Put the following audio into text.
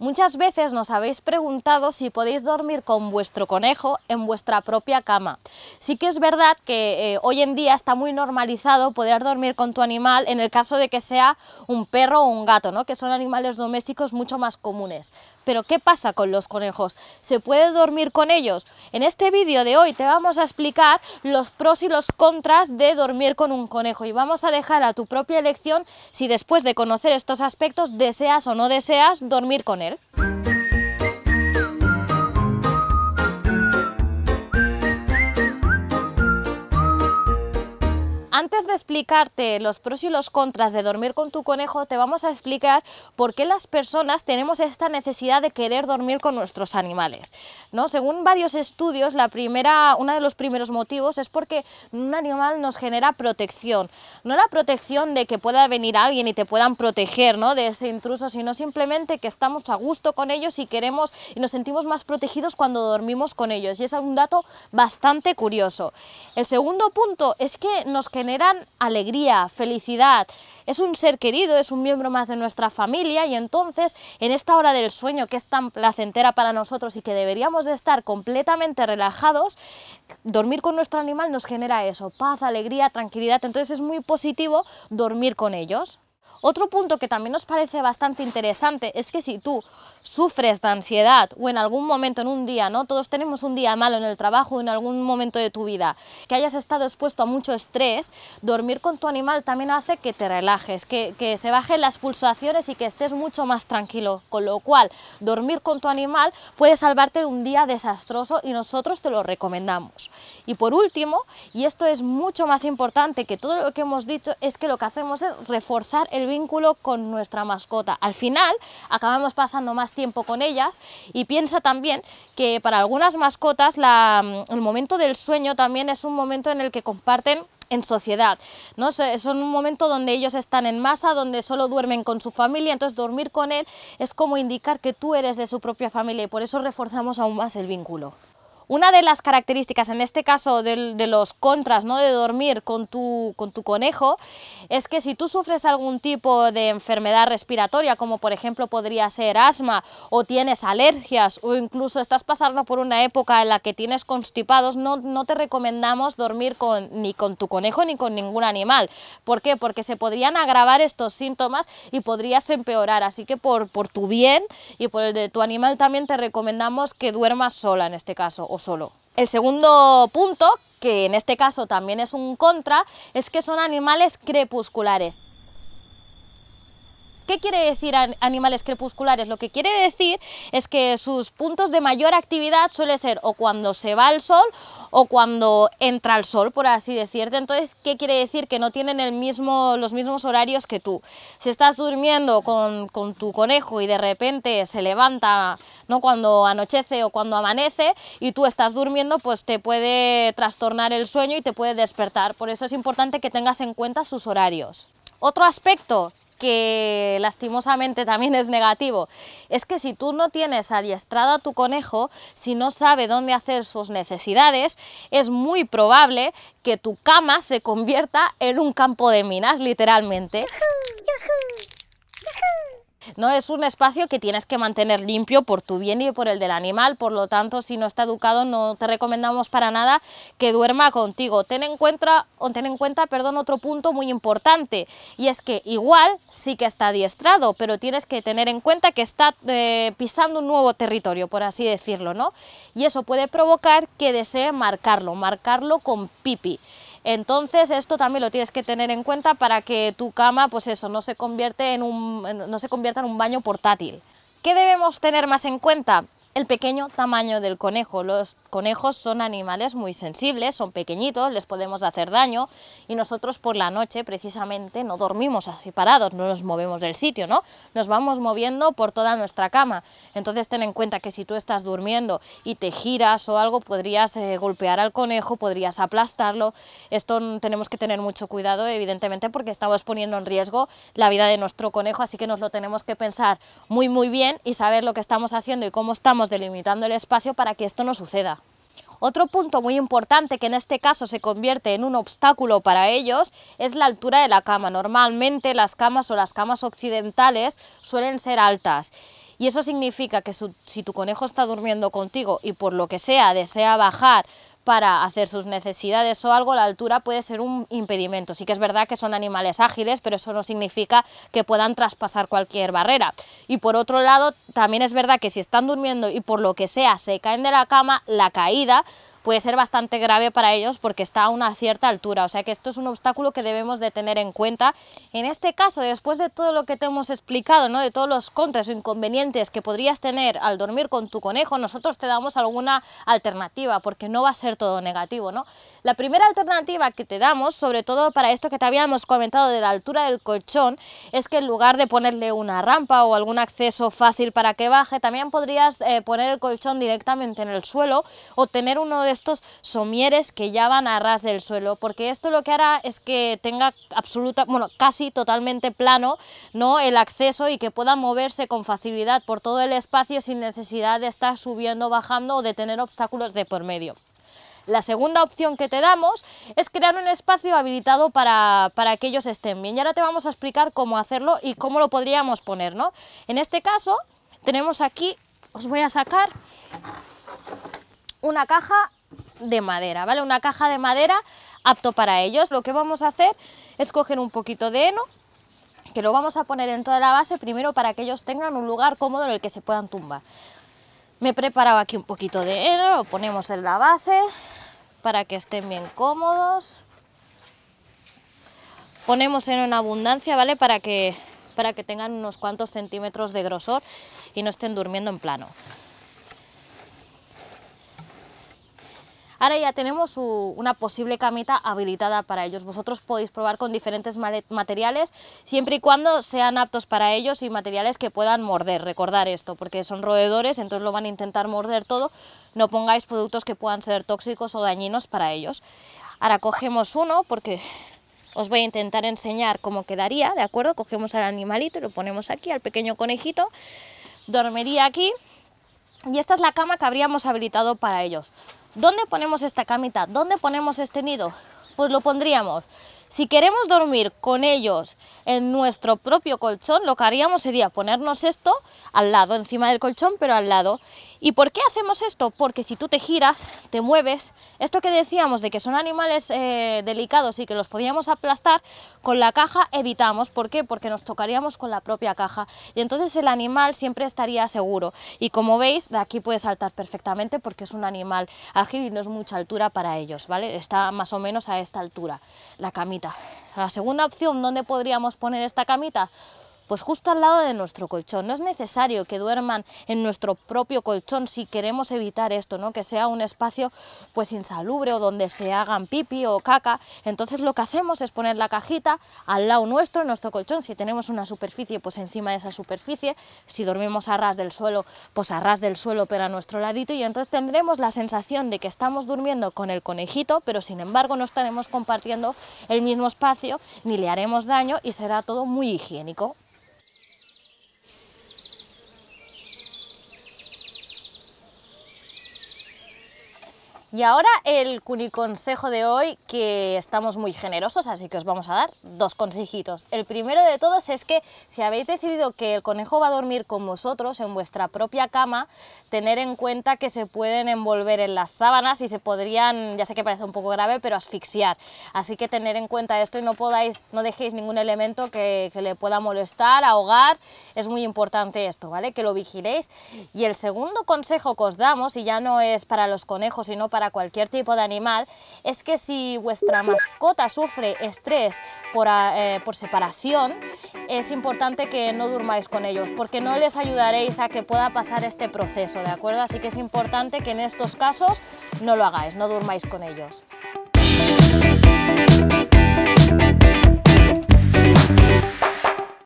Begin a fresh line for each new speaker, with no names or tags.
Muchas veces nos habéis preguntado si podéis dormir con vuestro conejo en vuestra propia cama. Sí que es verdad que eh, hoy en día está muy normalizado poder dormir con tu animal en el caso de que sea un perro o un gato, ¿no? que son animales domésticos mucho más comunes pero ¿qué pasa con los conejos? ¿Se puede dormir con ellos? En este vídeo de hoy te vamos a explicar los pros y los contras de dormir con un conejo y vamos a dejar a tu propia elección si después de conocer estos aspectos deseas o no deseas dormir con él. Antes de explicarte los pros y los contras de dormir con tu conejo, te vamos a explicar por qué las personas tenemos esta necesidad de querer dormir con nuestros animales. ¿no? Según varios estudios, la primera, uno de los primeros motivos es porque un animal nos genera protección. No la protección de que pueda venir alguien y te puedan proteger ¿no? de ese intruso, sino simplemente que estamos a gusto con ellos y queremos y nos sentimos más protegidos cuando dormimos con ellos. Y es un dato bastante curioso. El segundo punto es que nos genera generan alegría, felicidad. Es un ser querido, es un miembro más de nuestra familia y entonces en esta hora del sueño que es tan placentera para nosotros y que deberíamos de estar completamente relajados, dormir con nuestro animal nos genera eso, paz, alegría, tranquilidad. Entonces es muy positivo dormir con ellos. Otro punto que también nos parece bastante interesante es que si tú sufres de ansiedad o en algún momento en un día, ¿no? Todos tenemos un día malo en el trabajo o en algún momento de tu vida, que hayas estado expuesto a mucho estrés, dormir con tu animal también hace que te relajes, que, que se bajen las pulsaciones y que estés mucho más tranquilo, con lo cual dormir con tu animal puede salvarte de un día desastroso y nosotros te lo recomendamos. Y por último, y esto es mucho más importante que todo lo que hemos dicho, es que lo que hacemos es reforzar el vínculo con nuestra mascota. Al final acabamos pasando más tiempo con ellas y piensa también que para algunas mascotas mm, el momento del sueño también es un momento en el que comparten en sociedad. ¿no? es un momento donde ellos están en masa, donde solo duermen con su familia, entonces dormir con él es como indicar que tú eres de su propia familia y por eso reforzamos aún más el vínculo. Una de las características, en este caso, de, los contras ¿no? de dormir con tu, con tu conejo, es que si tú sufres algún tipo de enfermedad respiratoria, como por ejemplo podría ser asma, o tienes alergias, o incluso estás pasando por una época en la que tienes constipados, no, te recomendamos dormir con, ni con tu conejo ni con ningún animal. ¿Por qué? Porque se podrían agravar estos síntomas y podrías empeorar. Así que por, por tu bien y por el de tu animal también te recomendamos que duermas sola en este caso, solo. El segundo punto, que en este caso también es un contra, es que son animales crepusculares. ¿Qué quiere decir animales crepusculares? Lo que quiere decir es que sus puntos de mayor actividad suele ser o cuando se va el sol o cuando entra el sol, por así decirte. Entonces, ¿qué quiere decir? Que no tienen el mismo, los mismos horarios que tú. Si estás durmiendo con, tu conejo y de repente se levanta ¿no? cuando anochece o cuando amanece y tú estás durmiendo, pues te puede trastornar el sueño y te puede despertar. Por eso es importante que tengas en cuenta sus horarios. Otro aspecto que lastimosamente también es negativo, es que si tú no tienes adiestrado a tu conejo, si no sabe dónde hacer sus necesidades, es muy probable que tu cama se convierta en un campo de minas, literalmente. No es un espacio que tienes que mantener limpio por tu bien y por el del animal, por lo tanto, si no está educado, no te recomendamos para nada que duerma contigo. Ten en cuenta, o ten en cuenta perdón, otro punto muy importante, y es que igual sí que está adiestrado, pero tienes que tener en cuenta que está eh, pisando un nuevo territorio, por así decirlo, ¿no? Y eso puede provocar que desee marcarlo, marcarlo con pipi. Entonces esto también lo tienes que tener en cuenta para que tu cama, pues eso, no se, convierte en un, no se convierta en un baño portátil. ¿Qué debemos tener más en cuenta? el pequeño tamaño del conejo. Los conejos son animales muy sensibles, son pequeñitos, les podemos hacer daño y nosotros por la noche precisamente no dormimos así parados, no nos movemos del sitio, ¿no? Nos vamos moviendo por toda nuestra cama. Entonces ten en cuenta que si tú estás durmiendo y te giras o algo, podrías eh, golpear al conejo, podrías aplastarlo. Esto tenemos que tener mucho cuidado, evidentemente, porque estamos poniendo en riesgo la vida de nuestro conejo, así que nos lo tenemos que pensar muy muy bien y saber lo que estamos haciendo y cómo estamos delimitando el espacio para que esto no suceda. Otro punto muy importante que en este caso se convierte en un obstáculo para ellos es la altura de la cama. Normalmente las camas o las camas occidentales suelen ser altas. Y eso significa que si tu conejo está durmiendo contigo y por lo que sea desea bajar para hacer sus necesidades o algo, la altura puede ser un impedimento. Sí que es verdad que son animales ágiles, pero eso no significa que puedan traspasar cualquier barrera. Y por otro lado, también es verdad que si están durmiendo y por lo que sea se caen de la cama, la caída puede ser bastante grave para ellos porque está a una cierta altura, o sea que esto es un obstáculo que debemos de tener en cuenta. En este caso, después de todo lo que te hemos explicado, ¿no? de todos los contras o inconvenientes que podrías tener al dormir con tu conejo, nosotros te damos alguna alternativa porque no va a ser todo negativo. ¿no? La primera alternativa que te damos, sobre todo para esto que te habíamos comentado de la altura del colchón, es que en lugar de ponerle una rampa o algún acceso fácil para que baje, también podrías eh, poner el colchón directamente en el suelo o tener uno de estos somieres que ya van a ras del suelo, porque esto lo que hará es que tenga absoluta, bueno, casi totalmente plano ¿no? el acceso y que pueda moverse con facilidad por todo el espacio sin necesidad de estar subiendo, bajando o de tener obstáculos de por medio. La segunda opción que te damos es crear un espacio habilitado para, que ellos estén bien. Y ahora te vamos a explicar cómo hacerlo y cómo lo podríamos poner, En este caso, tenemos aquí, os voy a sacar una caja de madera, ¿vale? Una caja de madera apto para ellos. Lo que vamos a hacer es coger un poquito de heno, que lo vamos a poner en toda la base primero para que ellos tengan un lugar cómodo en el que se puedan tumbar. Me he preparado aquí un poquito de heno, lo ponemos en la base para que estén bien cómodos. Ponemos heno en abundancia, ¿vale? Para que, para que tengan unos cuantos centímetros de grosor y no estén durmiendo en plano. Ahora ya tenemos una posible camita habilitada para ellos. Vosotros podéis probar con diferentes materiales, siempre y cuando sean aptos para ellos y materiales que puedan morder. Recordar esto, porque son roedores, entonces lo van a intentar morder todo. No pongáis productos que puedan ser tóxicos o dañinos para ellos. Ahora cogemos uno porque os voy a intentar enseñar cómo quedaría, ¿de acuerdo? Cogemos al animalito y lo ponemos aquí, al pequeño conejito. Dormiría aquí y esta es la cama que habríamos habilitado para ellos. ¿Dónde ponemos esta camita? ¿Dónde ponemos este nido? Pues lo pondríamos. Si queremos dormir con ellos en nuestro propio colchón, lo que haríamos sería ponernos esto al lado, encima del colchón, pero al lado. ¿Y por qué hacemos esto? Porque si tú te giras, te mueves, esto que decíamos de que son animales eh, delicados y que los podíamos aplastar, con la caja evitamos. ¿Por qué? Porque nos tocaríamos con la propia caja y entonces el animal siempre estaría seguro. Y como veis, de aquí puede saltar perfectamente porque es un animal ágil y no es mucha altura para ellos, ¿vale? Está más o menos a esta altura la camita. La segunda opción, ¿dónde podríamos poner esta camita? pues justo al lado de nuestro colchón. No es necesario que duerman en nuestro propio colchón si queremos evitar esto, ¿no? que sea un espacio pues insalubre o donde se hagan pipi o caca. Entonces lo que hacemos es poner la cajita al lado nuestro, en nuestro colchón. Si tenemos una superficie, pues encima de esa superficie. Si dormimos a ras del suelo, pues a ras del suelo, pero a nuestro ladito. Y entonces tendremos la sensación de que estamos durmiendo con el conejito, pero sin embargo no estaremos compartiendo el mismo espacio, ni le haremos daño y será todo muy higiénico. Y ahora el cuniconsejo de hoy, que estamos muy generosos, así que os vamos a dar dos consejitos. El primero de todos es que si habéis decidido que el conejo va a dormir con vosotros en vuestra propia cama, tener en cuenta que se pueden envolver en las sábanas y se podrían, ya sé que parece un poco grave, pero asfixiar. Así que tener en cuenta esto y no podáis, no dejéis ningún elemento que, que le pueda molestar, ahogar, es muy importante esto, ¿vale? Que lo vigiléis. Y el segundo consejo que os damos, y ya no es para los conejos, sino para para cualquier tipo de animal es que si vuestra mascota sufre estrés por, eh, por separación, es importante que no durmáis con ellos, porque no les ayudaréis a que pueda pasar este proceso, ¿de acuerdo? Así que es importante que en estos casos no lo hagáis, no durmáis con ellos.